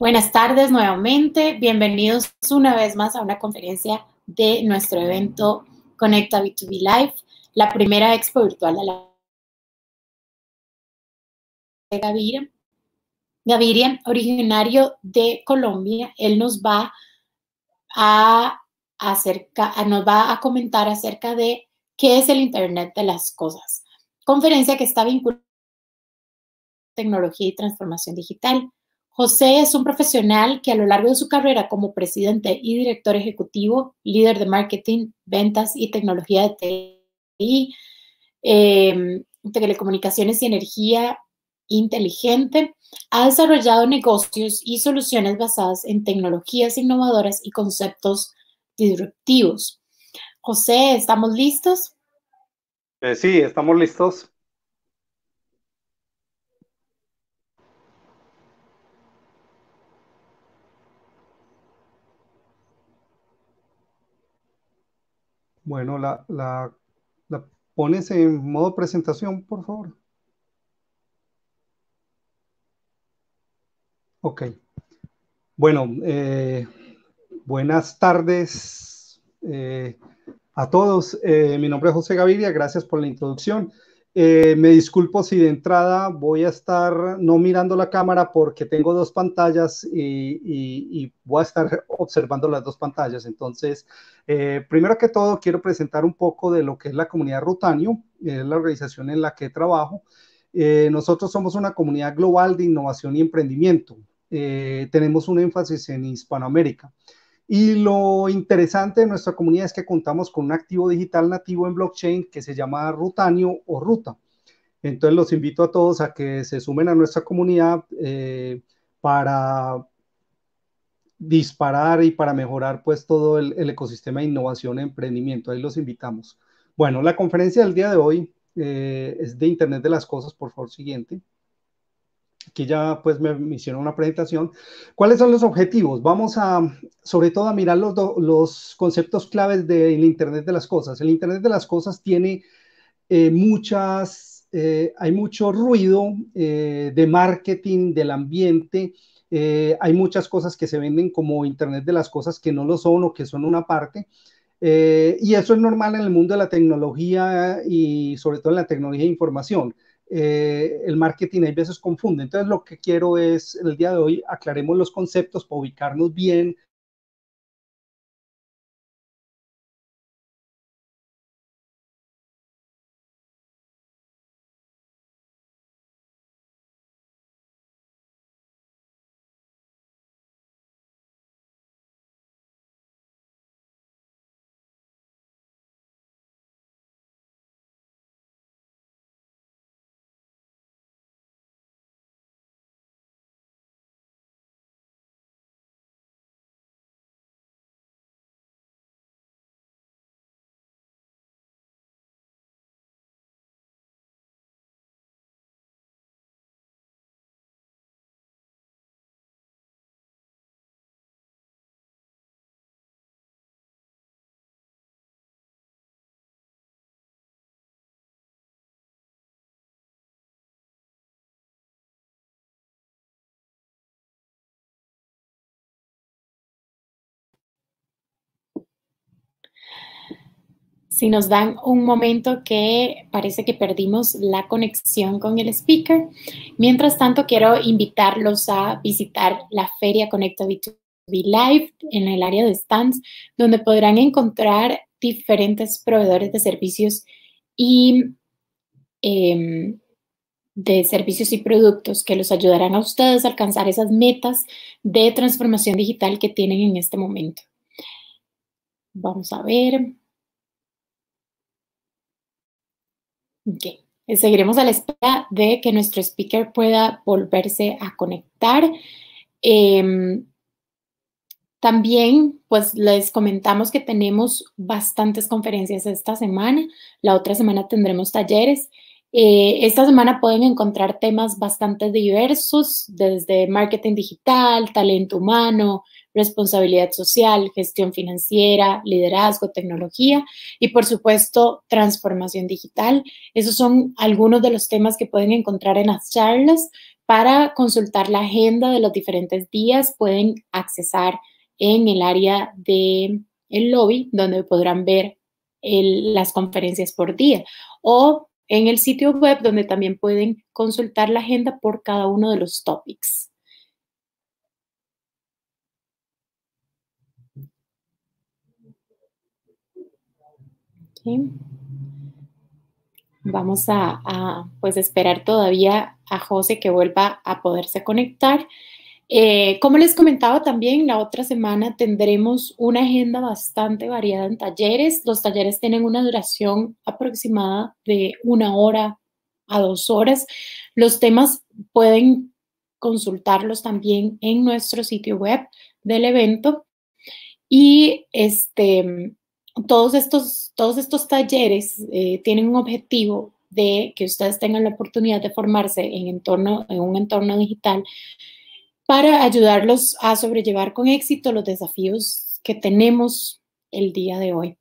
Buenas tardes nuevamente, bienvenidos una vez más a una conferencia de nuestro evento Conecta B2B Live, la primera expo virtual de la Gaviria. Gaviria, originario de Colombia, él nos va a acerca, nos va a comentar acerca de qué es el Internet de las Cosas. Conferencia que está vinculada a tecnología y transformación digital. José es un profesional que a lo largo de su carrera como presidente y director ejecutivo, líder de marketing, ventas y tecnología de em, telecomunicaciones y energía inteligente, ha desarrollado negocios y soluciones basadas en tecnologías innovadoras y conceptos disruptivos. José, ¿estamos listos? Eh, sí, estamos listos. Bueno, la, pones en modo presentación, por favor. Ok. Bueno, eh, buenas tardes eh, a todos. Eh, mi nombre es José Gaviria, gracias por la introducción. Eh, me disculpo si de entrada voy a estar no mirando la cámara porque tengo dos pantallas y, voy a estar observando las dos pantallas. Entonces, eh, primero que todo, quiero presentar un poco de lo que es la comunidad Rutanio, es eh, la organización en la que trabajo. nosotros somos una comunidad global de innovación y emprendimiento. tenemos un énfasis en Hispanoamérica. Y lo interesante de nuestra comunidad es que contamos con un activo digital nativo en blockchain que se llama Rutanio o Ruta. Entonces los invito a todos a que se sumen a nuestra comunidad eh, para disparar y para mejorar pues todo el, ecosistema de innovación e emprendimiento. Ahí los invitamos. Bueno, la conferencia del día de hoy eh, es de Internet de las Cosas, por favor, siguiente que ya pues me, hicieron una presentación. ¿Cuáles son los objetivos? Vamos a, sobre todo, a mirar los, conceptos claves del Internet de las Cosas. El Internet de las Cosas tiene eh, muchas, eh, hay mucho ruido eh, de marketing, del ambiente, hay muchas cosas que se venden como Internet de las cosas que no lo son o que son una parte. y eso es normal en el mundo de la tecnología y sobre todo en la tecnología de información. Eh, el marketing hay veces confunde. Entonces, lo que quiero es, el día de hoy, aclaremos los conceptos para ubicarnos bien si nos dan un momento que parece que perdimos la conexión con el speaker. Mientras tanto, quiero invitarlos a visitar la Feria Conecta B2B Live en el área de stands, donde podrán encontrar diferentes proveedores de servicios y em, de servicios y productos que los ayudarán a ustedes a alcanzar esas metas de transformación digital que tienen en este momento. Vamos a ver. Ok. Eh, seguiremos a la espera de que nuestro speaker pueda volverse a conectar. Em, también, pues les comentamos que tenemos bastantes conferencias esta semana. La otra semana tendremos talleres. Eh, esta semana pueden encontrar temas bastante diversos, desde marketing digital, talento humano, responsabilidad social, gestión financiera, liderazgo, tecnología y por supuesto transformación digital. Esos son algunos de los temas que pueden encontrar en las charlas. Para consultar la agenda de los diferentes días pueden accesar en el área de el lobby donde podrán ver las conferencias por día o en el sitio web donde también pueden consultar la agenda por cada uno de los topics. Vamos a, pues esperar todavía a José que vuelva a poderse conectar. Eh, como les comentaba también, la otra semana tendremos una agenda bastante variada en talleres. Los talleres tienen una duración aproximada de una hora a dos horas. Los temas pueden consultarlos también en nuestro sitio web del evento. Y este, todos estos, todos estos talleres eh, tienen un objetivo de que ustedes tengan la oportunidad de formarse en, entorno, en un entorno digital para ayudarlos a sobrellevar con éxito los desafíos que tenemos el día de hoy.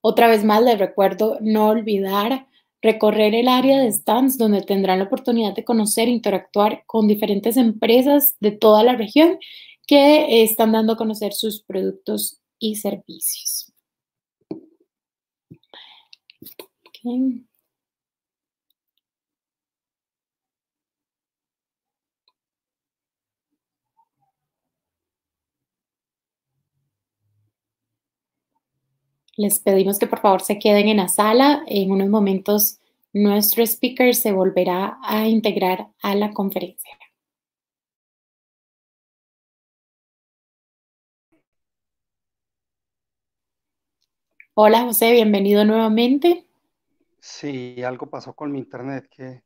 Otra vez más les recuerdo no olvidar recorrer el área de stands donde tendrán la oportunidad de conocer e interactuar con diferentes empresas de toda la región que eh, están dando a conocer sus productos y servicios. Les pedimos que por favor se queden en la sala. En unos momentos nuestro speaker se volverá a integrar a la conferencia. Hola José, bienvenido nuevamente. Sí, algo pasó con mi internet, que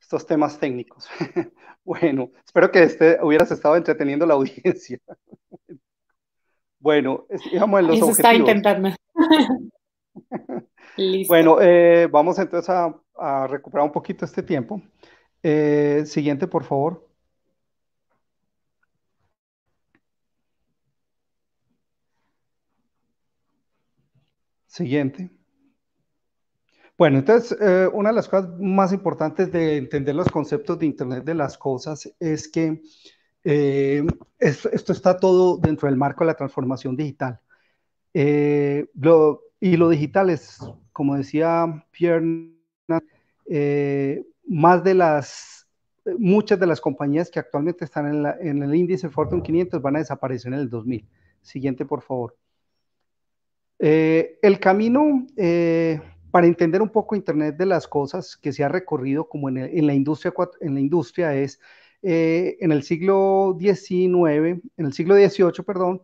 estos temas técnicos. bueno, espero que este, hubieras estado entreteniendo la audiencia. bueno, íbamos en los Eso intentando. Listo. Bueno, eh, vamos entonces a, recuperar un poquito este tiempo. Eh, siguiente, por favor. Siguiente. Bueno, entonces, eh, una de las cosas más importantes de entender los conceptos de Internet de las Cosas es que eh, esto, está todo dentro del marco de la transformación digital. Eh, y lo digital es, como decía Pierre, más de las, muchas de las compañías que actualmente están en, en el índice Fortune 500 van a desaparecer en el 2000. Siguiente, por favor. Eh, el camino eh, para entender un poco Internet de las cosas que se ha recorrido como en, la, industria, en la industria es eh, en el siglo XIX, en el siglo XVIII, perdón,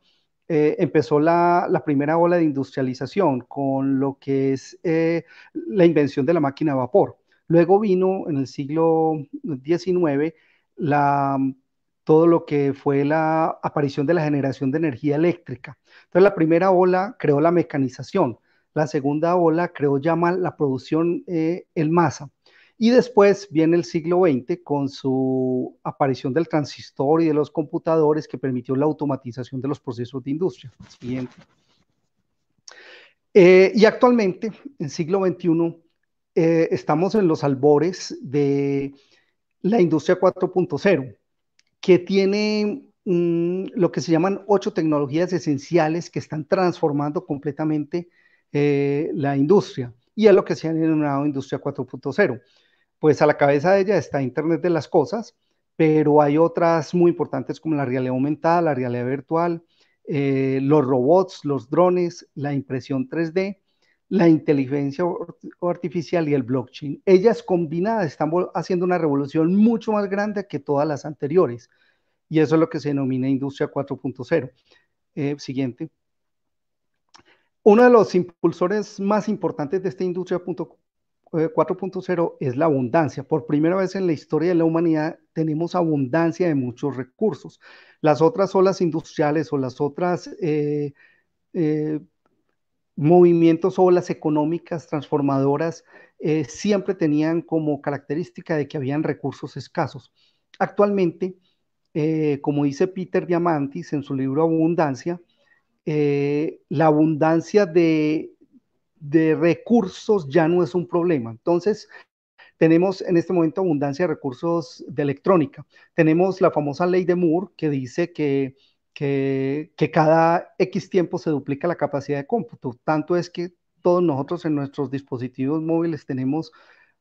empezó la, la, primera ola de industrialización con lo que es la invención de la máquina a vapor. Luego vino en el siglo XIX la todo lo que fue la aparición de la generación de energía eléctrica. Entonces, la primera ola creó la mecanización, la segunda ola creó ya la producción eh, en masa. Y después viene el siglo XX con su aparición del transistor y de los computadores que permitió la automatización de los procesos de industria. Siguiente. Eh, y actualmente, en siglo XXI, eh, estamos en los albores de la industria 4.0 que tiene mm, lo que se llaman ocho tecnologías esenciales que están transformando completamente eh, la industria y es lo que se ha denominado industria 4.0. Pues a la cabeza de ella está Internet de las Cosas, pero hay otras muy importantes como la realidad aumentada, la realidad virtual, eh, los robots, los drones, la impresión 3D la inteligencia artificial y el blockchain. Ellas combinadas están haciendo una revolución mucho más grande que todas las anteriores. Y eso es lo que se denomina industria 4.0. Eh, siguiente. Uno de los impulsores más importantes de esta industria 4.0 eh, es la abundancia. Por primera vez en la historia de la humanidad tenemos abundancia de muchos recursos. Las otras olas industriales o las otras... Eh, movimientos o las económicas transformadoras eh, siempre tenían como característica de que habían recursos escasos. Actualmente, eh, como dice Peter Diamantis en su libro Abundancia, eh, la abundancia de recursos ya no es un problema. Entonces, tenemos en este momento abundancia de recursos de electrónica. Tenemos la famosa ley de Moore que dice que que, cada X tiempo se duplica la capacidad de cómputo. Tanto es que todos nosotros en nuestros dispositivos móviles tenemos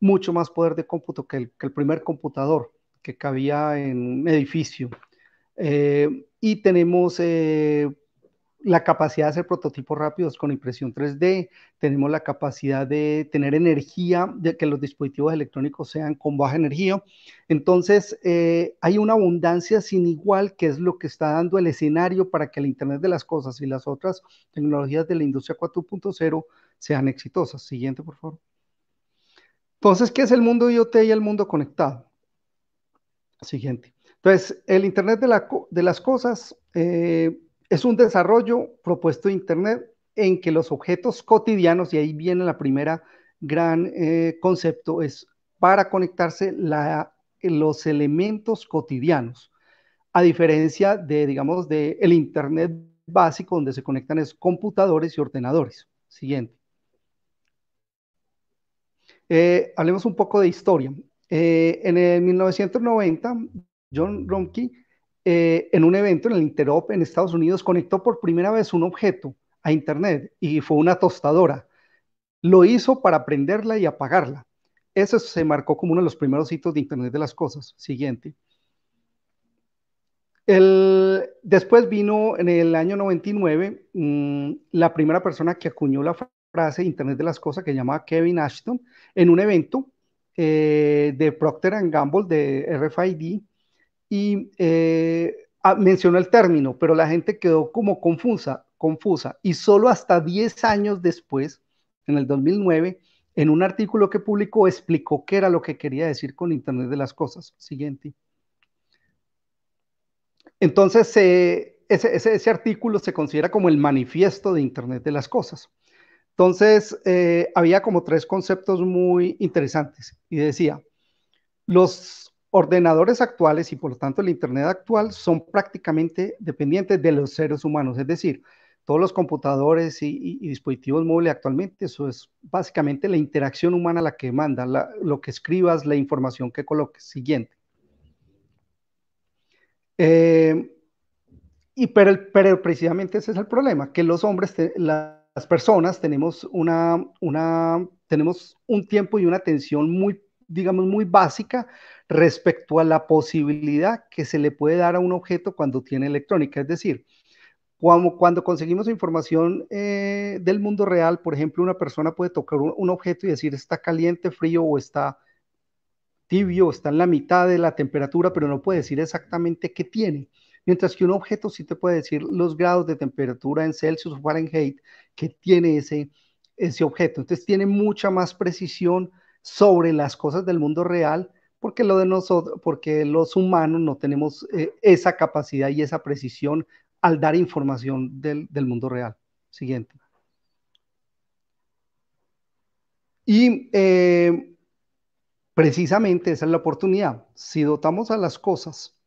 mucho más poder de cómputo que el, primer computador que cabía en un edificio. Eh, y tenemos eh, la capacidad de hacer prototipos rápidos con impresión 3D, tenemos la capacidad de tener energía, de que los dispositivos electrónicos sean con baja energía. Entonces, eh, hay una abundancia sin igual que es lo que está dando el escenario para que el Internet de las Cosas y las otras tecnologías de la industria 4.0 sean exitosas. Siguiente, por favor. Entonces, ¿qué es el mundo IoT y el mundo conectado? Siguiente. Entonces, el Internet de, las Cosas... Eh, es un desarrollo propuesto de Internet en que los objetos cotidianos, y ahí viene la primera gran eh, concepto, es para conectarse los elementos cotidianos, a diferencia de, digamos, de el Internet básico donde se conectan es computadores y ordenadores. Siguiente. Eh, hablemos un poco de historia. Eh, en el 1990, John Romke eh, en un evento en el Interop en Estados Unidos, conectó por primera vez un objeto a Internet y fue una tostadora. Lo hizo para prenderla y apagarla. Eso se marcó como uno de los primeros hitos de Internet de las Cosas. Siguiente. después vino en el año 99 mm, la primera persona que acuñó la frase Internet de las Cosas que llamaba Kevin Ashton en un evento eh, de Procter Gamble de RFID eh, ah, mencionó el término, pero la gente quedó como confusa, confusa. Y solo hasta 10 años después, en el 2009, en un artículo que publicó, explicó qué era lo que quería decir con Internet de las Cosas. Siguiente. Entonces, eh, ese, artículo se considera como el manifiesto de Internet de las Cosas. Entonces, eh, había como tres conceptos muy interesantes y decía, los ordenadores actuales y por lo tanto el Internet actual son prácticamente dependientes de los seres humanos, es decir, todos los computadores y, dispositivos móviles actualmente, eso es básicamente la interacción humana la que manda, lo que escribas, la información que coloques. Siguiente. Eh, y pero, precisamente ese es el problema, que los hombres, las personas tenemos, una, una, tenemos un tiempo y una atención muy digamos, muy básica respecto a la posibilidad que se le puede dar a un objeto cuando tiene electrónica. Es decir, cuando, cuando conseguimos información eh, del mundo real, por ejemplo, una persona puede tocar un, objeto y decir está caliente, frío o está tibio, está en la mitad de la temperatura, pero no puede decir exactamente qué tiene. Mientras que un objeto sí te puede decir los grados de temperatura en Celsius o Fahrenheit que tiene ese, ese objeto. Entonces tiene mucha más precisión sobre las cosas del mundo real, porque lo de nosotros, porque los humanos no tenemos eh, esa capacidad y esa precisión al dar información del, mundo real. Siguiente. Y eh, precisamente esa es la oportunidad. Si dotamos a las cosas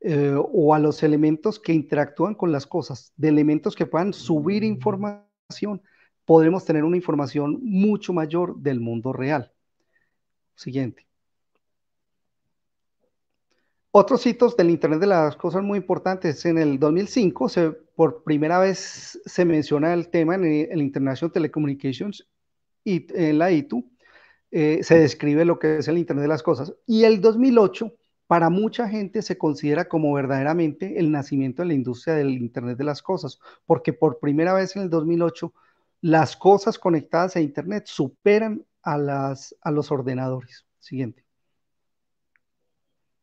eh, o a los elementos que interactúan con las cosas, de elementos que puedan subir mm. información, podremos tener una información mucho mayor del mundo real. Siguiente. Otros hitos del Internet de las cosas muy importantes. En el 2005, se, por primera vez se menciona el tema en el International Telecommunications y en la ITU. Eh, se describe lo que es el Internet de las cosas. Y el 2008, para mucha gente, se considera como verdaderamente el nacimiento de la industria del Internet de las cosas, porque por primera vez en el 2008, las cosas conectadas a Internet superan a, las, a los ordenadores. Siguiente.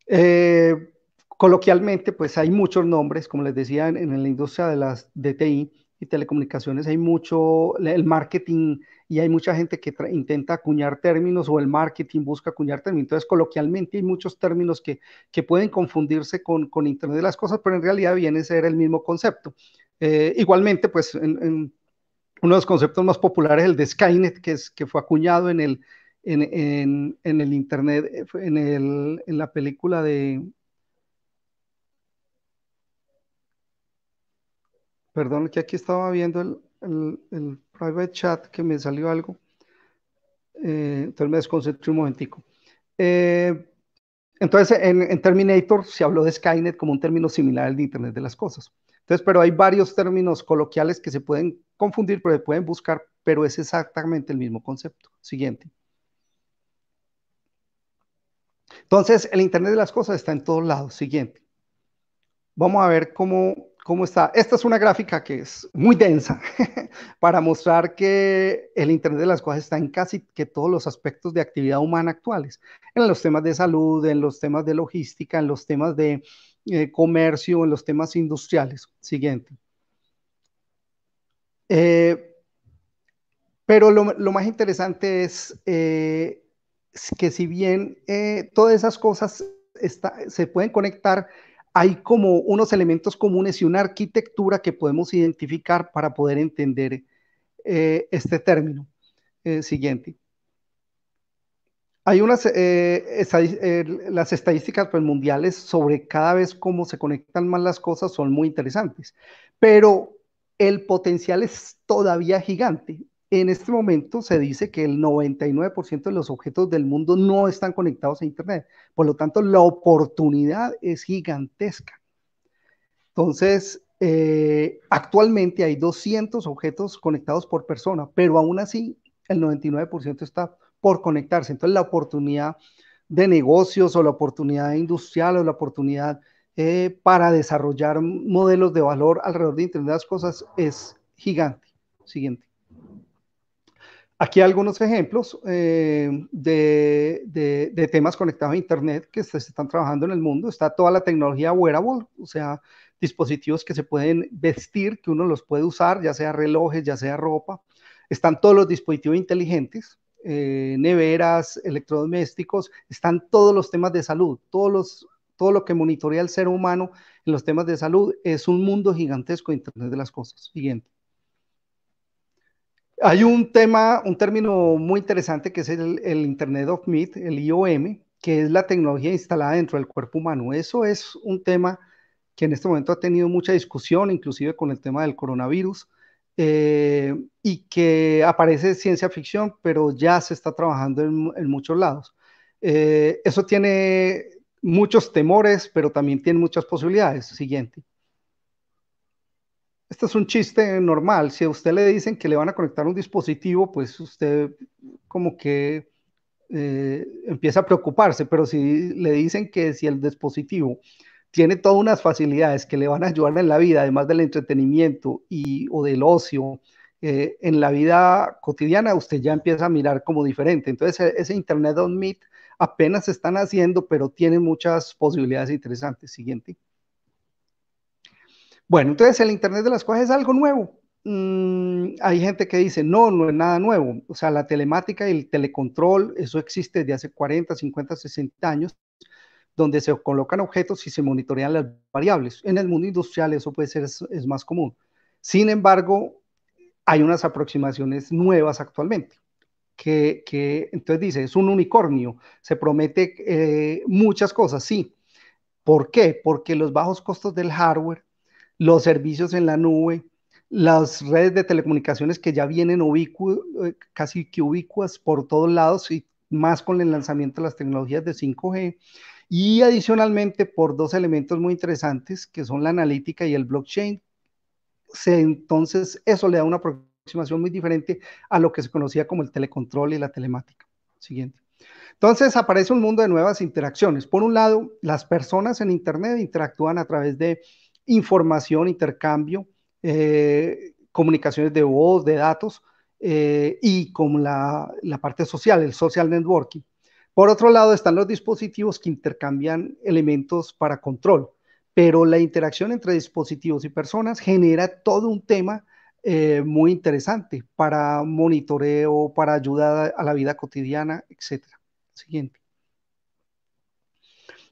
Eh, coloquialmente, pues hay muchos nombres, como les decía, en, la industria de las DTI y telecomunicaciones hay mucho, el marketing y hay mucha gente que intenta acuñar términos o el marketing busca acuñar términos. Entonces, coloquialmente hay muchos términos que, pueden confundirse con, Internet de las Cosas, pero en realidad viene a ser el mismo concepto. Eh, igualmente, pues en, uno de los conceptos más populares, el de Skynet, que, es, que fue acuñado en el, en, el Internet, eh, en, la película de... Perdón, que aquí estaba viendo el, private chat que me salió algo. Eh, entonces me desconcentré un momentico. Eh, entonces, en, en, Terminator se habló de Skynet como un término similar al de Internet de las Cosas. Entonces, pero hay varios términos coloquiales que se pueden confundir, pero pueden buscar, pero es exactamente el mismo concepto. Siguiente. Entonces, el Internet de las Cosas está en todos lados. Siguiente. Vamos a ver cómo, está. Esta es una gráfica que es muy densa para mostrar que el Internet de las Cosas está en casi que todos los aspectos de actividad humana actuales, en los temas de salud, en los temas de logística, en los temas de eh, comercio, en los temas industriales. Siguiente. Eh, pero lo, más interesante es eh, que si bien eh, todas esas cosas se pueden conectar, hay como unos elementos comunes y una arquitectura que podemos identificar para poder entender este término. siguiente. Hay unas las estadísticas pues, mundiales sobre cada vez cómo se conectan más las cosas son muy interesantes, pero el potencial es todavía gigante. En este momento se dice que el 99% de los objetos del mundo no están conectados a Internet. Por lo tanto, la oportunidad es gigantesca. Entonces, eh, actualmente hay 200 objetos conectados por persona, pero aún así el 99% está por conectarse. Entonces, la oportunidad de negocios o la oportunidad industrial o la oportunidad eh, para desarrollar modelos de valor alrededor de Internet de las Cosas es gigante. Siguiente. Aquí algunos ejemplos eh, de, temas conectados a Internet que se, están trabajando en el mundo. Está toda la tecnología wearable, o sea, dispositivos que se pueden vestir, que uno los puede usar, ya sea relojes, ya sea ropa. Están todos los dispositivos inteligentes, eh, neveras, electrodomésticos, están todos los temas de salud, todos los todo lo que monitorea el ser humano en los temas de salud es un mundo gigantesco de Internet de las Cosas. Siguiente. Hay un tema, un término muy interesante que es el, Internet of Meat, el IOM, que es la tecnología instalada dentro del cuerpo humano. Eso es un tema que en este momento ha tenido mucha discusión, inclusive con el tema del coronavirus, eh, y que aparece ciencia ficción, pero ya se está trabajando en, muchos lados. Eh, eso tiene muchos temores, pero también tiene muchas posibilidades. Siguiente. Este es un chiste normal. Si a usted le dicen que le van a conectar un dispositivo, pues usted como que eh, empieza a preocuparse, pero si le dicen que si el dispositivo tiene todas unas facilidades que le van a ayudar en la vida, además del entretenimiento y o del ocio, eh, en la vida cotidiana usted ya empieza a mirar como diferente. Entonces e-, ese Internet on Meet apenas se están haciendo, pero tienen muchas posibilidades interesantes. Siguiente. Bueno, entonces el Internet de las Cosas es algo nuevo. Mm, hay gente que dice, no, no es nada nuevo. O sea, la telemática y el telecontrol, eso existe desde hace 40, 50, 60 años, donde se colocan objetos y se monitorean las variables. En el mundo industrial eso puede ser, es más común. Sin embargo, hay unas aproximaciones nuevas actualmente que, entonces dice, es un unicornio, se promete eh, muchas cosas, sí. ¿Por qué? Porque los bajos costos del hardware, los servicios en la nube, las redes de telecomunicaciones que ya vienen ubicu eh, casi que ubicuas por todos lados y más con el lanzamiento de las tecnologías de 5G. Y adicionalmente por dos elementos muy interesantes que son la analítica y el blockchain. Se, entonces eso le da una muy diferente a lo que se conocía como el telecontrol y la telemática. Siguiente. Entonces aparece un mundo de nuevas interacciones. Por un lado, las personas en Internet interactúan a través de información, intercambio, eh, comunicaciones de voz, de datos eh, y con la, la parte social, el social networking. Por otro lado, están los dispositivos que intercambian elementos para control, pero la interacción entre dispositivos y personas genera todo un tema eh, muy interesante para monitoreo, para ayuda a la vida cotidiana, etc. Siguiente.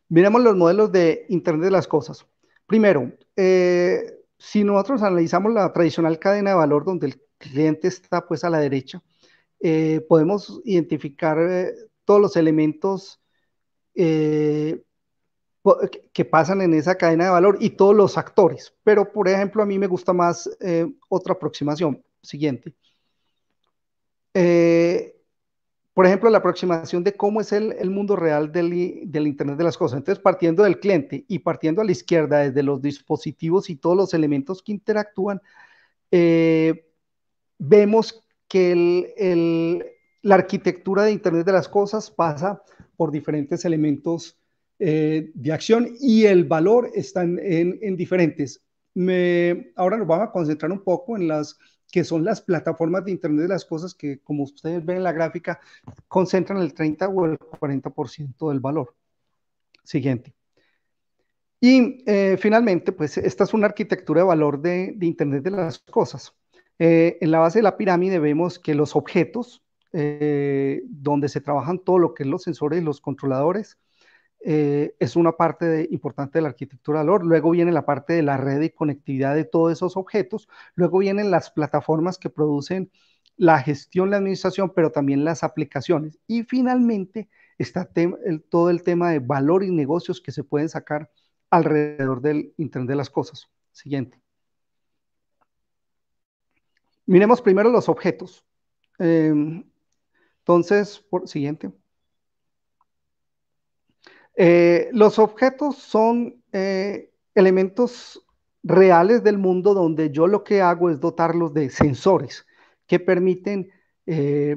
Miremos los modelos de Internet de las Cosas. Primero, eh, si nosotros analizamos la tradicional cadena de valor donde el cliente está pues a la derecha, eh, podemos identificar todos los elementos eh, que pasan en esa cadena de valor y todos los actores. Pero, por ejemplo, a mí me gusta más eh, otra aproximación. Siguiente. Eh, por ejemplo, la aproximación de cómo es el, mundo real del, Internet de las Cosas. Entonces, partiendo del cliente y partiendo a la izquierda desde los dispositivos y todos los elementos que interactúan, vemos que la arquitectura de Internet de las Cosas pasa por diferentes elementos eh, de acción y el valor están en, diferentes. ahora nos vamos a concentrar un poco en las que son las plataformas de Internet de las Cosas que, como ustedes ven en la gráfica, concentran el 30 o el 40% del valor. Siguiente. Y eh, finalmente, pues esta es una arquitectura de valor de, Internet de las Cosas. Eh, en la base de la pirámide vemos que los objetos, donde se trabajan todo lo que es los sensores y los controladores, eh, es una parte importante de la arquitectura valor. Luego viene la parte de la red y conectividad de todos esos objetos. Luego vienen las plataformas que producen la gestión, la administración, pero también las aplicaciones. Y finalmente está todo el tema de valor y negocios que se pueden sacar alrededor del Internet de las Cosas. Siguiente. Miremos primero los objetos. Em, entonces, por, siguiente. Eh, los objetos son eh, elementos reales del mundo donde yo lo que hago es dotarlos de sensores que permiten eh,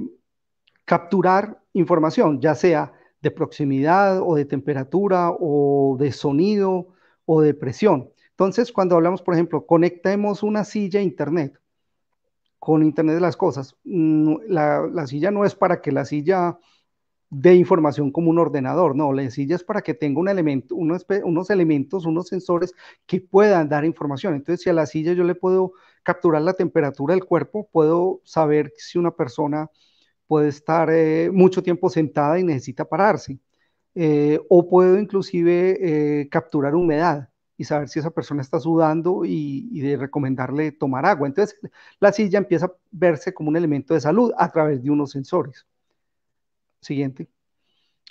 capturar información, ya sea de proximidad o de temperatura o de sonido o de presión. Entonces, cuando hablamos, por ejemplo, conectemos una silla a Internet, con Internet de las Cosas, mm, la silla no es para que la silla de información como un ordenador, no, la silla es para que tenga un elemento, unos, elementos, unos sensores que puedan dar información. Entonces, si a la silla yo le puedo capturar la temperatura del cuerpo, puedo saber si una persona puede estar eh, mucho tiempo sentada y necesita pararse. Eh, o puedo inclusive eh, capturar humedad y saber si esa persona está sudando y, y de recomendarle tomar agua. Entonces, la silla empieza a verse como un elemento de salud a través de unos sensores. Siguiente.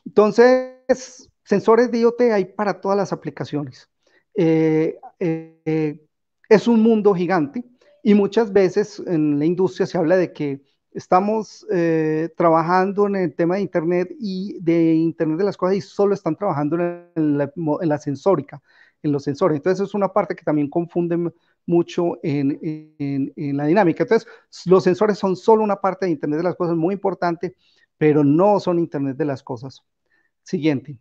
Entonces, sensores de IoT hay para todas las aplicaciones. Eh, eh, es un mundo gigante y muchas veces en la industria se habla de que estamos eh, trabajando en el tema de Internet y de Internet de las cosas y solo están trabajando en la, en sensórica, en los sensores. Entonces es una parte que también confunde mucho en, en, en, la dinámica. Entonces los sensores son solo una parte de Internet de las cosas muy importante pero no son Internet de las cosas. Siguiente.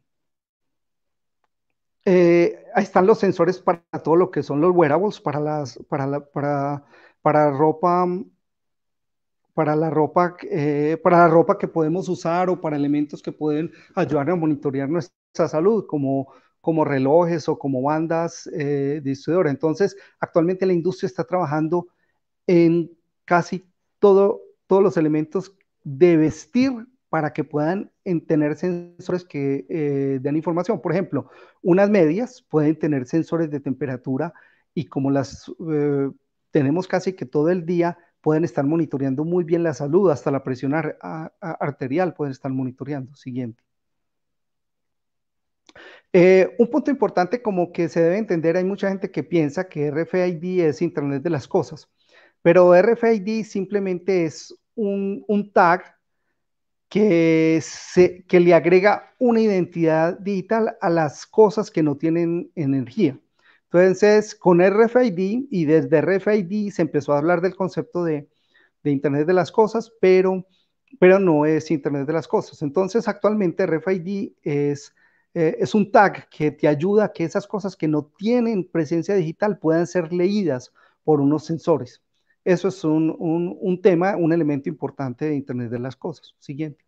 Eh, ahí están los sensores para todo lo que son los wearables, para las, para la, para, para ropa, para la ropa, eh, para la ropa que podemos usar o para elementos que pueden ayudar a monitorear nuestra salud, como, como relojes o como bandas eh, distribuidoras. Entonces, actualmente la industria está trabajando en casi todo, todos los elementos de vestir para que puedan tener sensores que dan eh, den información. Por ejemplo, unas medias pueden tener sensores de temperatura y como las eh, tenemos casi que todo el día, pueden estar monitoreando muy bien la salud, hasta la presión arterial pueden estar monitoreando. Siguiente. Eh, un punto importante como que se debe entender, hay mucha gente que piensa que RFID es Internet de las Cosas, pero RFID simplemente es un, tag que, se, le agrega una identidad digital a las cosas que no tienen energía. Entonces, con RFID y desde RFID se empezó a hablar del concepto de, Internet de las Cosas, pero, pero no es Internet de las Cosas. Entonces, actualmente RFID es, eh, es un tag que te ayuda a que esas cosas que no tienen presencia digital puedan ser leídas por unos sensores. Eso es un, un, un tema, un elemento importante de Internet de las Cosas. Siguiente.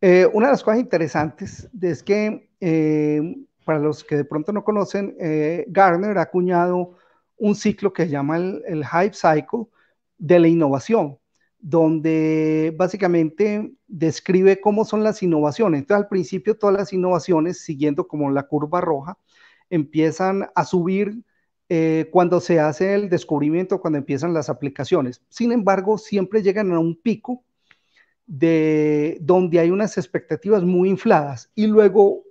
Eh, una de las cosas interesantes es que, eh, para los que de pronto no conocen, eh, Garner ha acuñado un ciclo que se llama el, el Hype Cycle de la innovación, donde básicamente describe cómo son las innovaciones. Entonces, al principio todas las innovaciones, siguiendo como la curva roja, empiezan a subir eh, cuando se hace el descubrimiento, cuando empiezan las aplicaciones. Sin embargo, siempre llegan a un pico de donde hay unas expectativas muy infladas y luego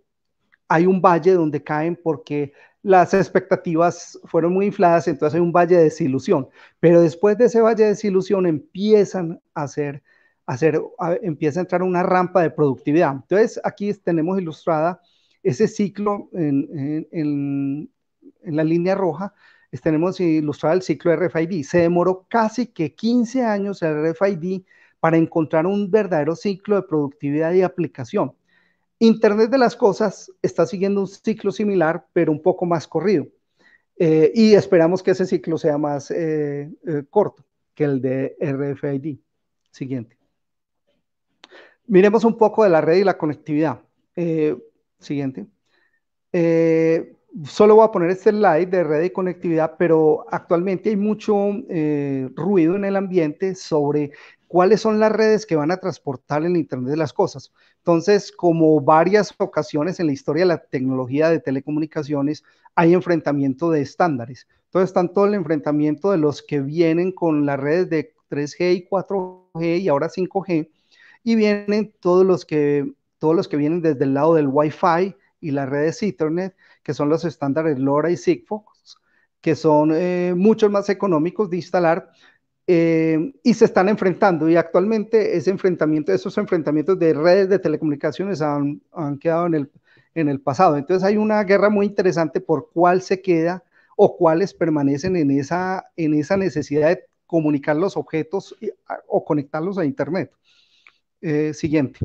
hay un valle donde caen porque las expectativas fueron muy infladas, entonces hay un valle de desilusión. Pero después de ese valle de desilusión empiezan a hacer, a hacer empieza a entrar una rampa de productividad. Entonces aquí tenemos ilustrada ese ciclo en, en, en la línea roja, tenemos ilustrado el ciclo RFID. Se demoró casi que 15 años el RFID para encontrar un verdadero ciclo de productividad y aplicación. Internet de las Cosas está siguiendo un ciclo similar, pero un poco más corrido. Eh, y esperamos que ese ciclo sea más eh, eh, corto que el de RFID. Siguiente. Miremos un poco de la red y la conectividad. siguiente. Eh, solo voy a poner este slide de red y conectividad, pero actualmente hay mucho eh, ruido en el ambiente sobre cuáles son las redes que van a transportar el Internet de las Cosas. Entonces, como varias ocasiones en la historia de la tecnología de telecomunicaciones, hay enfrentamiento de estándares. Entonces, tanto el enfrentamiento de los que vienen con las redes de 3G y 4G y ahora 5G, y vienen todos los que, todos los que vienen desde el lado del Wi-Fi y las redes Ethernet, que son los estándares LoRa y Sigfox, que son eh, muchos más económicos de instalar eh, y se están enfrentando. Y actualmente ese enfrentamiento, esos enfrentamientos de redes de telecomunicaciones han, quedado en el, pasado. Entonces hay una guerra muy interesante por cuál se queda o cuáles permanecen en esa, en esa necesidad de comunicar los objetos o conectarlos a Internet. Eh, siguiente.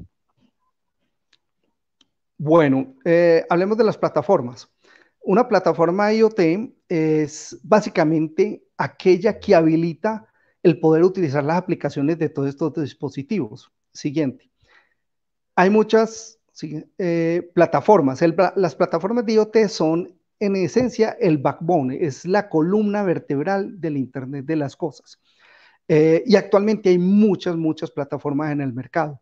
Bueno, eh, hablemos de las plataformas. Una plataforma IoT es básicamente aquella que habilita el poder utilizar las aplicaciones de todos estos dispositivos. Siguiente. Hay muchas eh, plataformas. las plataformas de IoT son en esencia el backbone, es la columna vertebral del Internet de las Cosas. Eh, y actualmente hay muchas, muchas plataformas en el mercado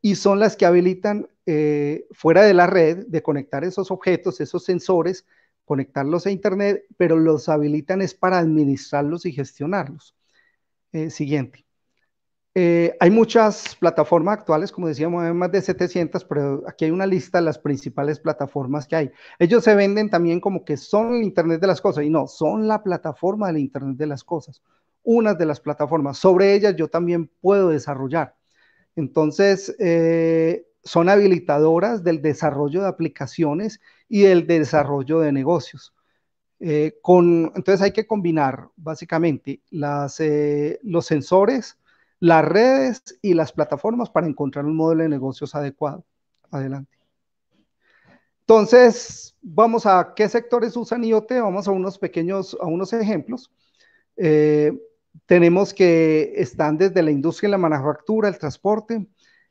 y son las que habilitan eh, fuera de la red de conectar esos objetos, esos sensores, conectarlos a Internet, pero los habilitan es para administrarlos y gestionarlos. Eh, siguiente. Eh, hay muchas plataformas actuales, como decíamos, hay más de 700, pero aquí hay una lista de las principales plataformas que hay. Ellos se venden también como que son el Internet de las cosas, y no, son la plataforma del Internet de las cosas, una de las plataformas. Sobre ellas yo también puedo desarrollar. Entonces, eh, son habilitadoras del desarrollo de aplicaciones y del desarrollo de negocios. Eh, entonces hay que combinar básicamente eh, los sensores, las redes y las plataformas para encontrar un modelo de negocios adecuado. Adelante. Entonces, vamos a qué sectores usan IoT, vamos a unos pequeños, a unos ejemplos tenemos que están desde la industria y la manufactura, el transporte,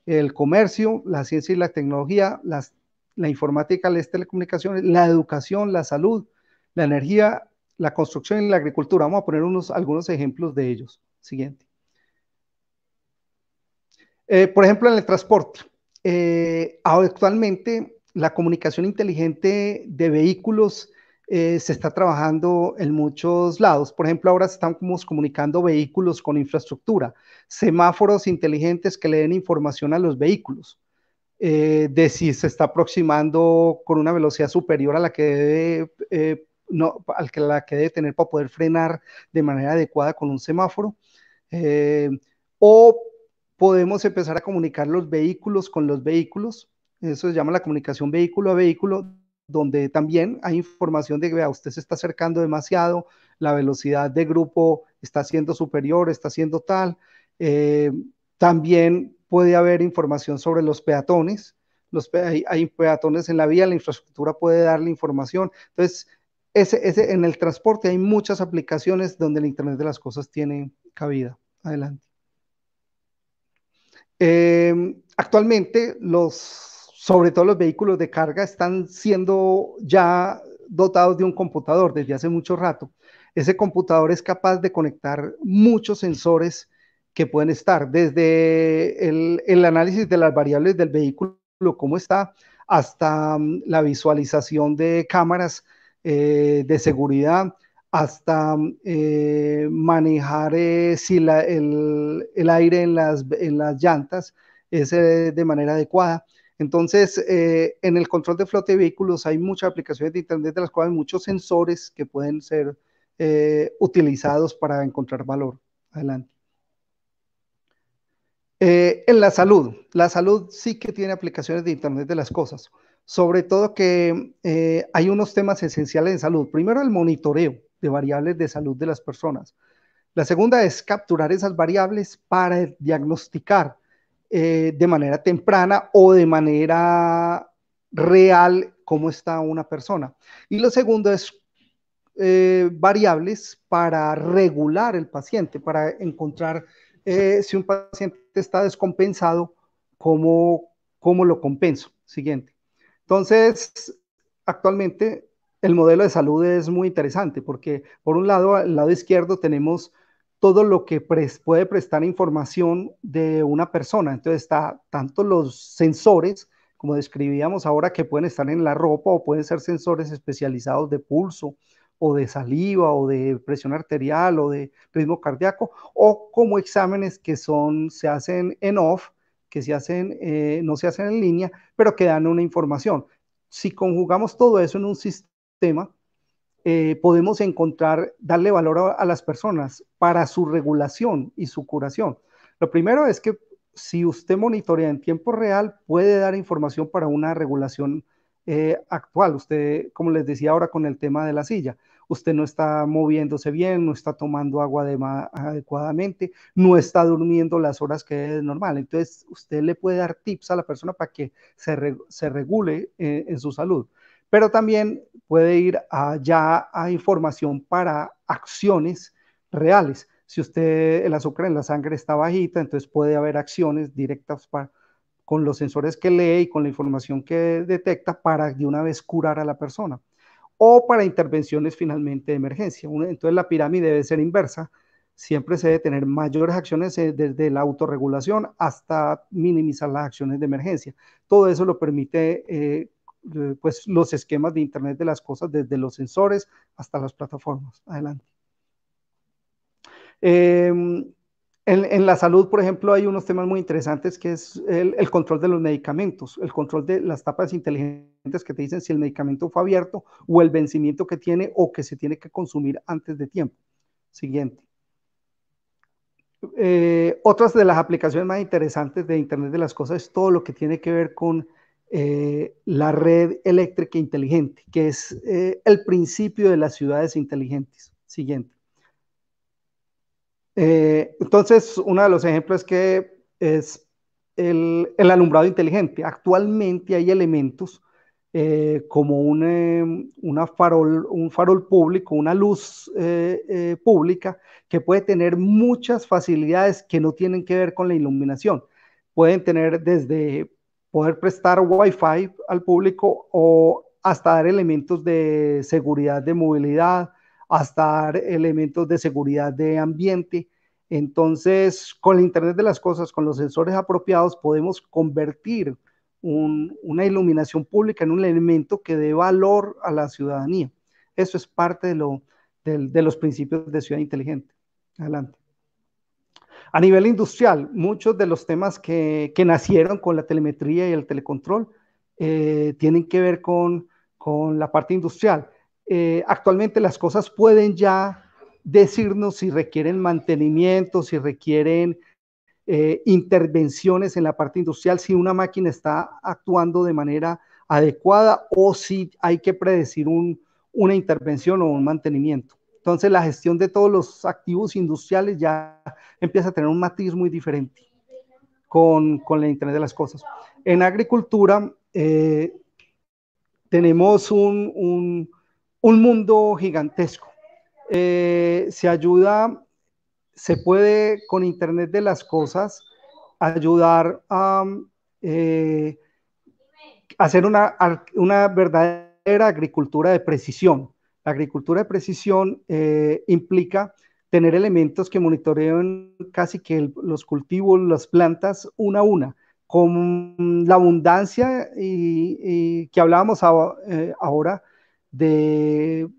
el comercio, la ciencia y la tecnología, las, la informática, las telecomunicaciones, la educación, la salud, la energía, la construcción y la agricultura. Vamos a poner unos, algunos ejemplos de ellos. Siguiente. Eh, por ejemplo, en el transporte. Eh, actualmente, la comunicación inteligente de vehículos eh, se está trabajando en muchos lados. Por ejemplo, ahora estamos comunicando vehículos con infraestructura, semáforos inteligentes que le den información a los vehículos eh, de si se está aproximando con una velocidad superior a la que eh, al que, la que debe tener para poder frenar de manera adecuada con un semáforo. o podemos empezar a comunicar los vehículos con los vehículos. Eso se llama la comunicación vehículo a vehículo, donde también hay información de que usted se está acercando demasiado, la velocidad de grupo está siendo superior, está siendo tal. Eh, también puede haber información sobre los peatones. Los hay, peatones en la vía, la infraestructura puede darle información. Entonces, en el transporte hay muchas aplicaciones donde el Internet de las Cosas tiene cabida. Adelante. Em, actualmente los sobre todo los vehículos de carga están siendo ya dotados de un computador desde hace mucho rato. Ese computador es capaz de conectar muchos sensores que pueden estar desde el, análisis de las variables del vehículo, cómo está, hasta mm, la visualización de cámaras eh, de seguridad, hasta mm, eh, manejar eh, si el, aire en las, en las llantas es de manera adecuada. Entonces, eh, en el control de flote de vehículos hay muchas aplicaciones de Internet, de las cuales hay muchos sensores que pueden ser eh, utilizados para encontrar valor. Adelante. Eh, en la salud, la salud sí que tiene aplicaciones de Internet de las cosas, sobre todo que hay unos temas esenciales en salud. Primero, el monitoreo de variables de salud de las personas. La segunda es capturar esas variables para diagnosticar eh, de manera temprana o de manera real cómo está una persona. Y lo segundo es eh, variables para regular el paciente, para encontrar eh, si un paciente está descompensado, cómo, cómo lo compenso. Siguiente. Entonces, actualmente el modelo de salud es muy interesante porque, por un lado, al lado izquierdo tenemos todo lo que puede prestar información de una persona. Entonces está tanto los sensores, como describíamos ahora, que pueden estar en la ropa o pueden ser sensores especializados de pulso o de saliva o de presión arterial o de ritmo cardíaco, o como exámenes que son, se hacen en off, que se hacen, eh, no se hacen en línea, pero que dan una información. Si conjugamos todo eso en un sistema, eh, podemos encontrar, darle valor a, las personas para su regulación y su curación. Lo primero es que si usted monitorea en tiempo real, puede dar información para una regulación eh, actual. Usted, como les decía ahora con el tema de la silla, usted no está moviéndose bien, no está tomando agua adecuadamente, no está durmiendo las horas que es normal. Entonces, usted le puede dar tips a la persona para que se, regule eh, en su salud pero también puede ir allá ah, a información para acciones reales. Si usted, el azúcar en la sangre está bajita, entonces puede haber acciones directas con los sensores que lee y con la información que detecta para de una vez curar a la persona o para intervenciones finalmente de emergencia. Entonces la pirámide debe ser inversa. Siempre se debe tener mayores acciones eh, desde la autorregulación hasta minimizar las acciones de emergencia. Todo eso lo permite eh, pues, los esquemas de Internet de las cosas, desde los sensores hasta las plataformas. Adelante. Em, en, la salud, por ejemplo, hay unos temas muy interesantes que es el, control de los medicamentos, el control de las tapas inteligentes que te dicen si el medicamento fue abierto o el vencimiento que tiene o que se tiene que consumir antes de tiempo. Siguiente. Eh, otras de las aplicaciones más interesantes de Internet de las Cosas es todo lo que tiene que ver con eh, la red eléctrica inteligente, que es eh, el principio de las ciudades inteligentes. Siguiente. Eh, entonces, uno de los ejemplos que es el, alumbrado inteligente. Actualmente hay elementos como una farol, un farol público, una luz pública, que puede tener muchas facilidades que no tienen que ver con la iluminación. Pueden tener desde poder prestar Wi-Fi al público o hasta dar elementos de seguridad de movilidad, hasta dar elementos de seguridad de ambiente. Entonces, con el Internet de las Cosas, con los sensores apropiados, podemos convertir una iluminación pública en un elemento que dé valor a la ciudadanía. Eso es parte de, de los principios de ciudad inteligente. Adelante. A nivel industrial, muchos de los temas que, nacieron con la telemetría y el telecontrol eh, tienen que ver con, la parte industrial. Eh, actualmente las cosas pueden ya decirnos si requieren mantenimiento, si requieren eh, intervenciones en la parte industrial, si una máquina está actuando de manera adecuada o si hay que predecir un, una intervención o un mantenimiento. Entonces la gestión de todos los activos industriales ya empieza a tener un matiz muy diferente con, con la Internet de las Cosas. En agricultura eh, tenemos un, mundo gigantesco. Eh, se ayuda, se puede con Internet de las Cosas ayudar a eh, hacer una, una verdadera agricultura de precisión la agricultura de precisión eh, implica tener elementos que monitoreen casi que los cultivos, las plantas una a una, con la abundancia y, que hablábamos eh, ahora de,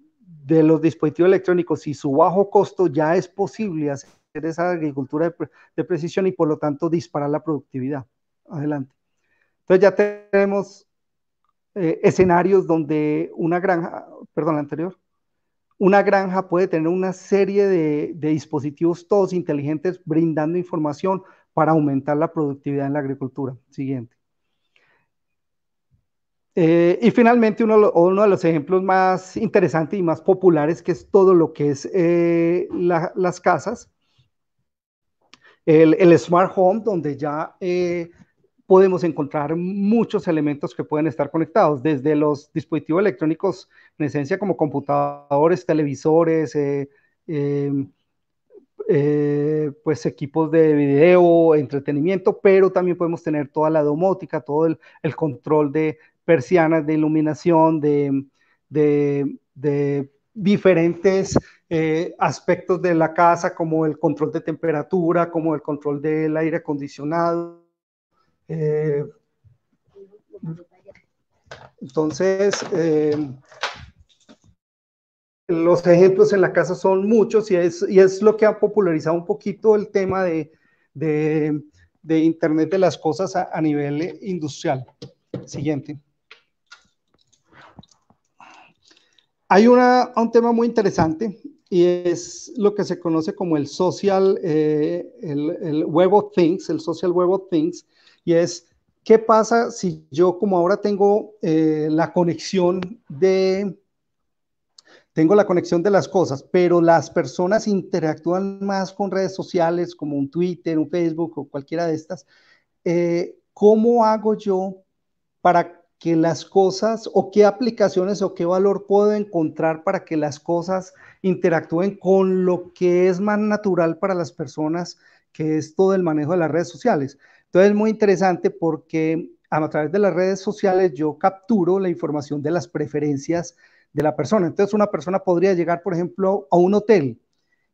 los dispositivos electrónicos y su bajo costo ya es posible hacer esa agricultura de precisión y por lo tanto disparar la productividad. Adelante. Entonces ya tenemos eh, escenarios donde una granja, perdón, la anterior, una granja puede tener una serie de, dispositivos todos inteligentes brindando información para aumentar la productividad en la agricultura. Siguiente. Eh, y finalmente, uno, de los ejemplos más interesantes y más populares, que es todo lo que es eh, las casas, el, smart home, donde ya podemos encontrar muchos elementos que pueden estar conectados, desde los dispositivos electrónicos, en esencia como computadores, televisores, eh, em, eh, pues equipos de video, entretenimiento, pero también podemos tener toda la domótica, todo el, control de persianas, de iluminación, de, diferentes eh, aspectos de la casa, como el control de temperatura, como el control del aire acondicionado, eh, entonces, eh, los ejemplos en la casa son muchos y es, y es lo que ha popularizado un poquito el tema de, Internet de las Cosas a, nivel industrial. Siguiente. Hay una, un tema muy interesante y es lo que se conoce como el social, eh, el, el Things, el Social Web of Things, y es, ¿qué pasa si yo como ahora tengo eh, la conexión de... Tengo la conexión de las cosas, pero las personas interactúan más con redes sociales como un Twitter, un Facebook o cualquiera de estas. Eh, ¿Cómo hago yo para que las cosas o qué aplicaciones o qué valor puedo encontrar para que las cosas interactúen con lo que es más natural para las personas, que es todo el manejo de las redes sociales. Entonces, muy interesante porque a través de las redes sociales yo capturo la información de las preferencias de la persona. Entonces, una persona podría llegar, por ejemplo, a un hotel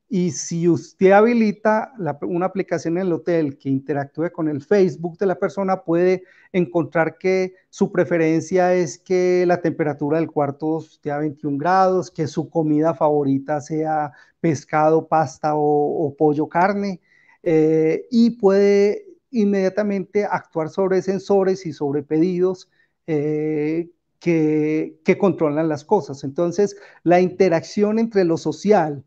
y si usted habilita una aplicación en el hotel que interactúe con el Facebook de la persona, puede encontrar que su preferencia es que la temperatura del cuarto esté a 21 grados, que su comida favorita sea pescado, pasta o, pollo, carne, eh, y puede inmediatamente actuar sobre sensores y sobre pedidos eh, que, controlan las cosas. Entonces, la interacción entre lo social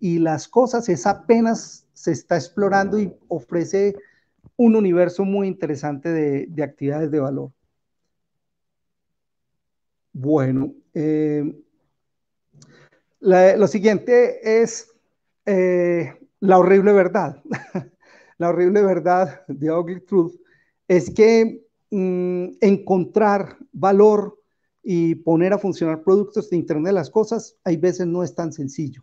y las cosas es apenas se está explorando y ofrece un universo muy interesante de, actividades de valor. Bueno, eh, lo siguiente es eh, la horrible verdad. la horrible verdad, de Ugly Truth, es que mm, encontrar valor y poner a funcionar productos de Internet de las cosas, hay veces no es tan sencillo.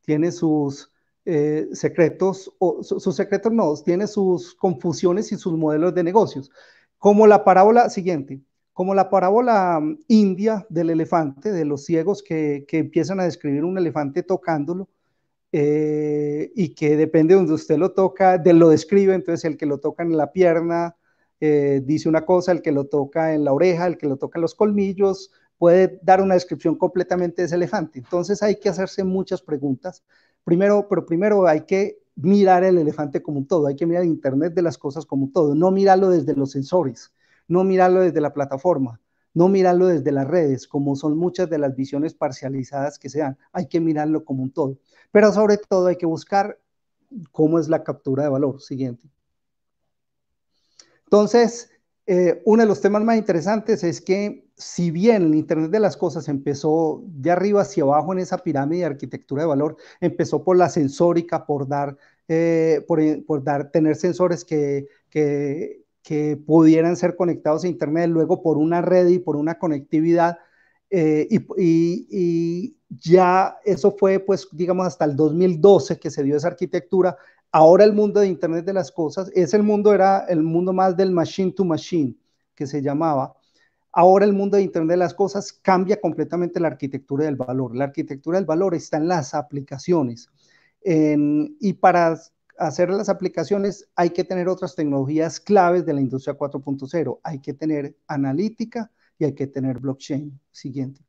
Tiene sus eh, secretos, o sus secretos no, tiene sus confusiones y sus modelos de negocios. Como la parábola siguiente, como la parábola mm, india del elefante, de los ciegos que empiezan a describir un elefante tocándolo, eh, y que depende de donde usted lo toca, de lo describe, entonces el que lo toca en la pierna eh, dice una cosa, el que lo toca en la oreja, el que lo toca en los colmillos, puede dar una descripción completamente de ese elefante. Entonces hay que hacerse muchas preguntas. Primero, pero primero hay que mirar el elefante como un todo, hay que mirar el Internet de las cosas como un todo, no mirarlo desde los sensores, no mirarlo desde la plataforma, no mirarlo desde las redes, como son muchas de las visiones parcializadas que se dan, hay que mirarlo como un todo. Pero sobre todo hay que buscar cómo es la captura de valor. Siguiente. Entonces, eh, uno de los temas más interesantes es que si bien el Internet de las Cosas empezó de arriba hacia abajo en esa pirámide de arquitectura de valor, empezó por la sensórica, por dar, eh, por, por, dar, tener sensores que, que, que pudieran ser conectados a Internet luego por una red y por una conectividad. Eh, y, ya eso fue, pues, digamos, hasta el 2012 que se dio esa arquitectura. Ahora el mundo de Internet de las Cosas, ese el mundo era el mundo más del machine to machine, que se llamaba. Ahora el mundo de Internet de las Cosas cambia completamente la arquitectura del valor. La arquitectura del valor está en las aplicaciones. y para hacer las aplicaciones hay que tener otras tecnologías claves de la industria 4.0. Hay que tener analítica y hay que tener blockchain. Siguiente.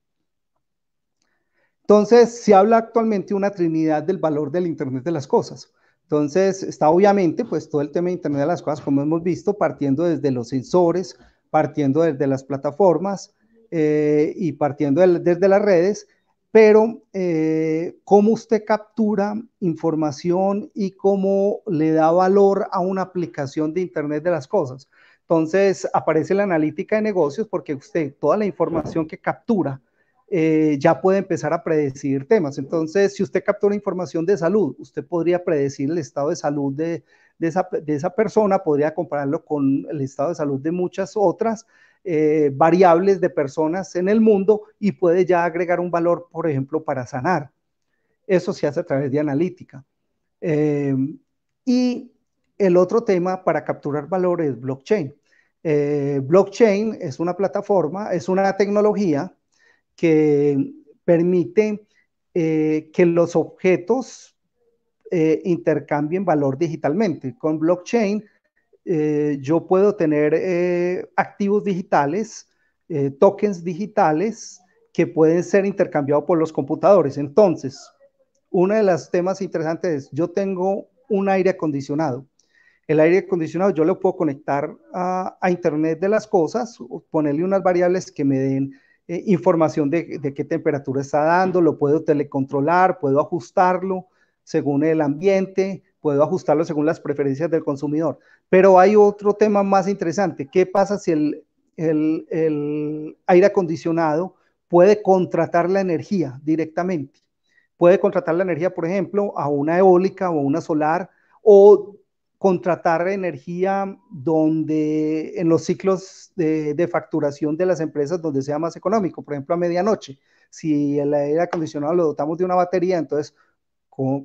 Entonces, se habla actualmente una trinidad del valor del Internet de las Cosas. Entonces, está obviamente, pues todo el tema de Internet de las Cosas, como hemos visto, partiendo desde los sensores, partiendo desde las plataformas eh, y partiendo desde las redes, pero eh, cómo usted captura información y cómo le da valor a una aplicación de Internet de las Cosas. Entonces aparece la analítica de negocios porque usted, toda la información que captura, eh, ya puede empezar a predecir temas. Entonces, si usted captura información de salud, usted podría predecir el estado de salud de, esa, de esa persona, podría compararlo con el estado de salud de muchas otras eh, variables de personas en el mundo y puede ya agregar un valor, por ejemplo, para sanar. Eso se hace a través de analítica. Eh, y el otro tema para capturar valor es blockchain. Eh, blockchain es una plataforma, es una tecnología que permite que los objetos intercambien valor digitalmente. Con blockchain eh, yo puedo tener eh, activos digitales, eh, tokens digitales que pueden ser intercambiados por los computadores. Entonces, uno de los temas interesantes es, yo tengo un aire acondicionado. El aire acondicionado yo lo puedo conectar a, Internet de las cosas, ponerle unas variables que me den información de, de qué temperatura está dando, lo puedo telecontrolar, puedo ajustarlo según el ambiente, puedo ajustarlo según las preferencias del consumidor. Pero hay otro tema más interesante. ¿Qué pasa si el, aire acondicionado puede contratar la energía directamente? Puede contratar la energía, por ejemplo, a una eólica o una solar o contratar energía donde en los ciclos de, de, facturación de las empresas donde sea más económico, por ejemplo a medianoche. Si el aire acondicionado lo dotamos de una batería, entonces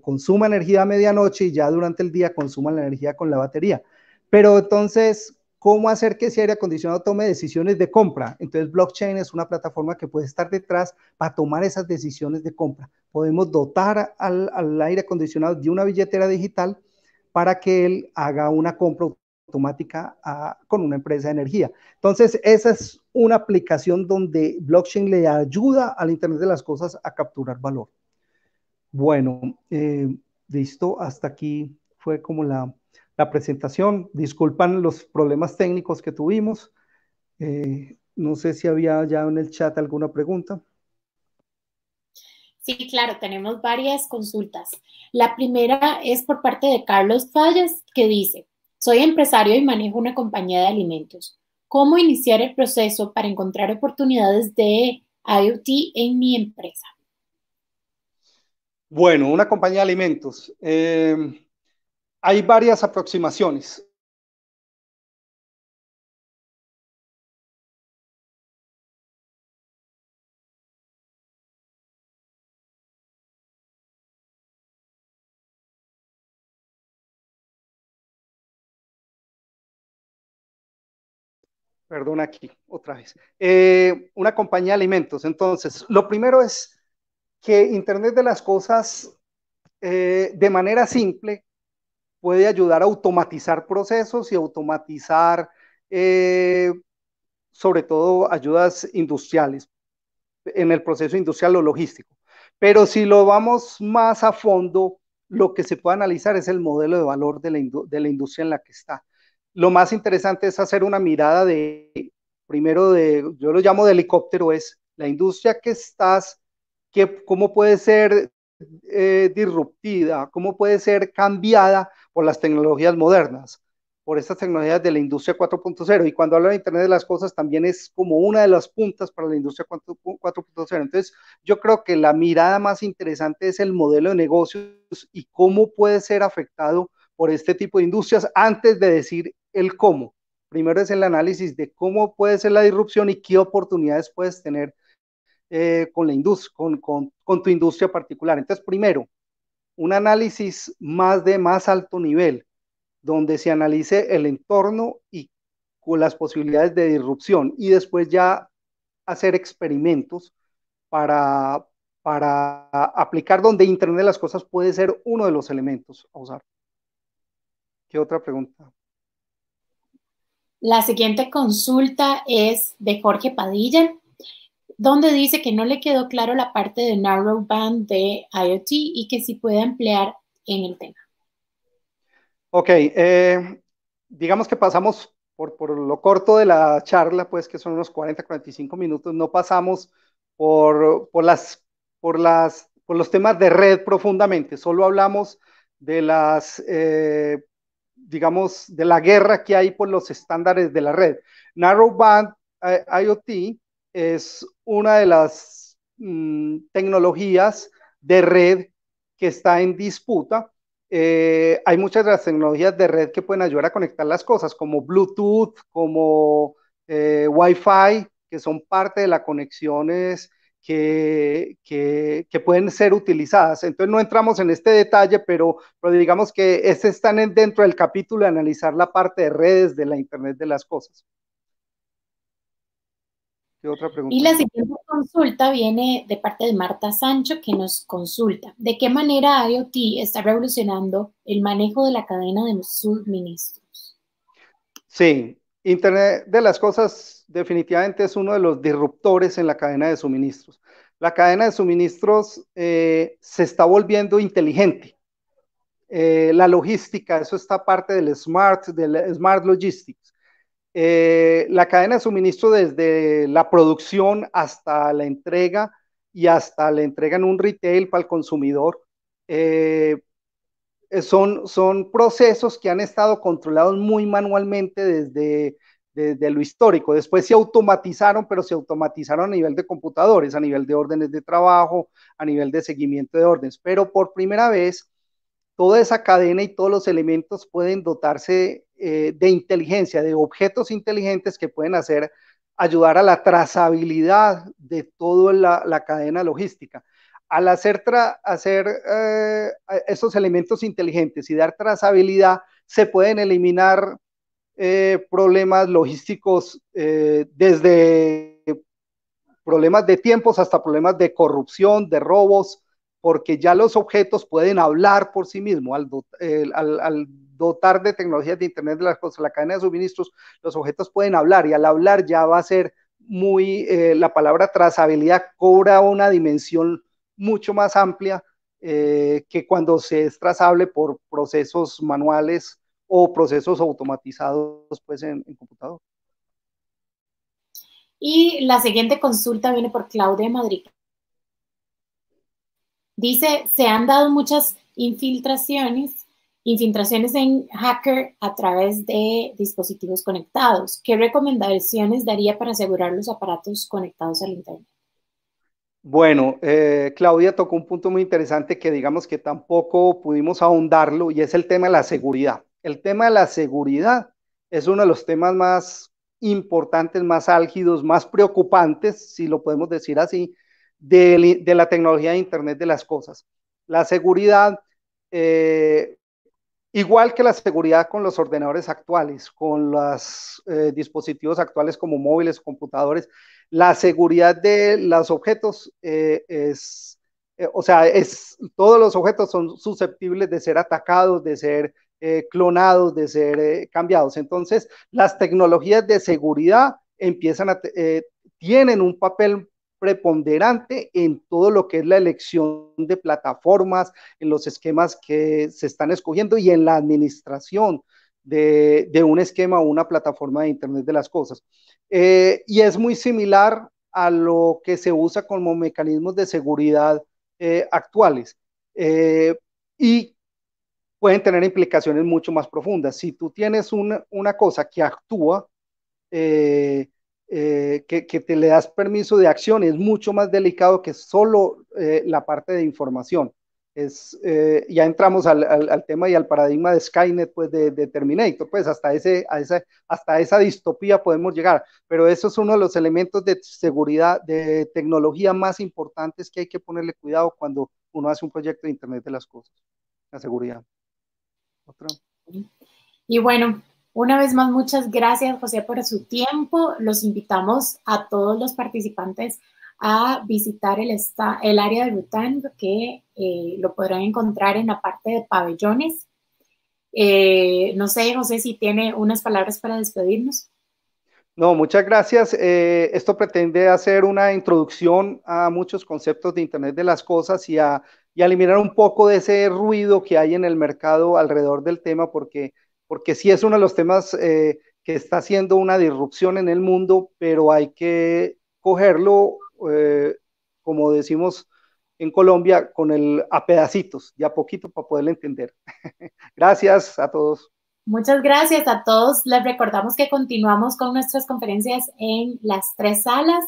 consuma energía a medianoche y ya durante el día consuma la energía con la batería. Pero entonces, ¿cómo hacer que ese aire acondicionado tome decisiones de compra? Entonces, blockchain es una plataforma que puede estar detrás para tomar esas decisiones de compra. Podemos dotar al, aire acondicionado de una billetera digital para que él haga una compra automática ah, con una empresa de energía. Entonces, esa es una aplicación donde blockchain le ayuda al Internet de las Cosas a capturar valor. Bueno, eh, listo, hasta aquí fue como la, presentación. Disculpan los problemas técnicos que tuvimos. Eh, no sé si había ya en el chat alguna pregunta. Sí, claro, tenemos varias consultas. La primera es por parte de Carlos Fallas, que dice, soy empresario y manejo una compañía de alimentos. ¿Cómo iniciar el proceso para encontrar oportunidades de IoT en mi empresa? Bueno, una compañía de alimentos. Em, hay varias aproximaciones. Perdón aquí, otra vez. Eh, una compañía de alimentos. Entonces, lo primero es Internet de las Cosas, eh, de manera simple, puede ayudar a automatizar procesos y automatizar, eh, sobre todo, ayudas industriales, en el proceso industrial o logístico. Pero si lo vamos más a fondo, lo que se puede analizar es el modelo de valor de la, de la industria en la que está. Lo más interesante es hacer una mirada de, primero, de, yo lo llamo de helicóptero, es la industria que estás cómo puede ser eh, disruptida, cómo puede ser cambiada por las tecnologías modernas, por estas tecnologías de la industria 4.0. Y cuando hablo de Internet de las Cosas, también es como una de las puntas para la industria 4.0. Entonces, yo creo que la mirada más interesante es el modelo de negocios y cómo puede ser afectado por este tipo de industrias antes de decir el cómo. Primero es el análisis de cómo puede ser la disrupción y qué oportunidades puedes tener eh, con, la con, tu industria particular. Entonces, primero, un análisis más de más alto nivel, donde se analice el entorno y con las posibilidades de disrupción y después ya hacer experimentos para, para aplicar donde Internet de las Cosas puede ser uno de los elementos a usar. ¿Qué otra pregunta? La siguiente consulta es de Jorge Padilla donde dice que no le quedó claro la parte de narrowband de IoT y que sí puede emplear en el tema. Ok, eh, digamos que pasamos por, lo corto de la charla, pues que son unos 40, 45 minutos, no pasamos por, por, las, por, las, por los temas de red profundamente, solo hablamos de las, eh, digamos, de la guerra que hay por los estándares de la red. Narrowband eh, IoT es una de las mm, tecnologías de red que está en disputa. Eh, hay muchas de las tecnologías de red que pueden ayudar a conectar las cosas, como Bluetooth, como eh, Wi-Fi, que son parte de las conexiones que, pueden ser utilizadas. Entonces no entramos en este detalle, pero, digamos que están está dentro del capítulo de analizar la parte de redes de la Internet de las Cosas. Y la siguiente consulta viene de parte de Marta Sancho, que nos consulta, ¿de qué manera IoT está revolucionando el manejo de la cadena de suministros? Sí, Internet de las Cosas definitivamente es uno de los disruptores en la cadena de suministros. La cadena de suministros eh, se está volviendo inteligente. Eh, la logística, eso está parte del smart, del smart logistics. Eh, la cadena de suministro desde la producción hasta la entrega y hasta la entrega en un retail para el consumidor. Eh, son, son procesos que han estado controlados muy manualmente desde, desde lo histórico. Después se automatizaron, pero se automatizaron a nivel de computadores, a nivel de órdenes de trabajo, a nivel de seguimiento de órdenes. Pero por primera vez, toda esa cadena y todos los elementos pueden dotarse eh, de inteligencia, de objetos inteligentes que pueden hacer, ayudar a la trazabilidad de toda la, cadena logística. Al hacer, hacer eh, esos elementos inteligentes y dar trazabilidad, se pueden eliminar eh, problemas logísticos desde problemas de tiempos hasta problemas de corrupción, de robos, porque ya los objetos pueden hablar por sí mismos. al dotar de tecnologías de Internet de las cosas, la cadena de suministros, los objetos pueden hablar y al hablar ya va a ser muy, eh, la palabra trazabilidad cobra una dimensión mucho más amplia eh, que cuando se es trazable por procesos manuales o procesos automatizados pues, en, computador. Y la siguiente consulta viene por Claudia Madrid. Dice, se han dado muchas infiltraciones infiltraciones en hacker a través de dispositivos conectados. ¿Qué recomendaciones daría para asegurar los aparatos conectados al Internet? Bueno, eh, Claudia tocó un punto muy interesante que digamos que tampoco pudimos ahondarlo y es el tema de la seguridad. El tema de la seguridad es uno de los temas más importantes, más álgidos, más preocupantes, si lo podemos decir así, de, la tecnología de Internet de las cosas. La seguridad eh, Igual que la seguridad con los ordenadores actuales, con los eh, dispositivos actuales como móviles, computadores, la seguridad de los objetos eh, es, eh, o sea, es, todos los objetos son susceptibles de ser atacados, de ser clonados, de ser cambiados. Entonces, las tecnologías de seguridad empiezan a, tienen un papel preponderante en todo lo que es la elección de plataformas, en los esquemas que se están escogiendo y en la administración de, un esquema o una plataforma de Internet de las Cosas. Eh, y es muy similar a lo que se usa como mecanismos de seguridad eh, actuales. Eh, y pueden tener implicaciones mucho más profundas. Si tú tienes una, cosa que actúa, eh, que, te le das permiso de acción, es mucho más delicado que solo eh, la parte de información. Es, eh, ya entramos al, al, tema y al paradigma de Skynet, pues de, Terminator, pues hasta, ese, a esa, hasta esa distopía podemos llegar, pero eso es uno de los elementos de seguridad, de tecnología más importantes que hay que ponerle cuidado cuando uno hace un proyecto de Internet de las Cosas, la seguridad. Otra. Y bueno, una vez más, muchas gracias José por su tiempo. Los invitamos a todos los participantes a visitar el, el área de Bután, que eh, lo podrán encontrar en la parte de pabellones. Eh, no sé, José, si tiene unas palabras para despedirnos. No, muchas gracias. Eh, esto pretende hacer una introducción a muchos conceptos de Internet de las Cosas y y a eliminar un poco de ese ruido que hay en el mercado alrededor del tema, porque porque sí es uno de los temas eh, que está haciendo una disrupción en el mundo, pero hay que cogerlo, eh, como decimos en Colombia, con el a pedacitos, y a poquito para poder entender. gracias a todos. Muchas gracias a todos. Les recordamos que continuamos con nuestras conferencias en las tres salas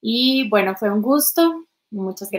y bueno, fue un gusto. Muchas gracias.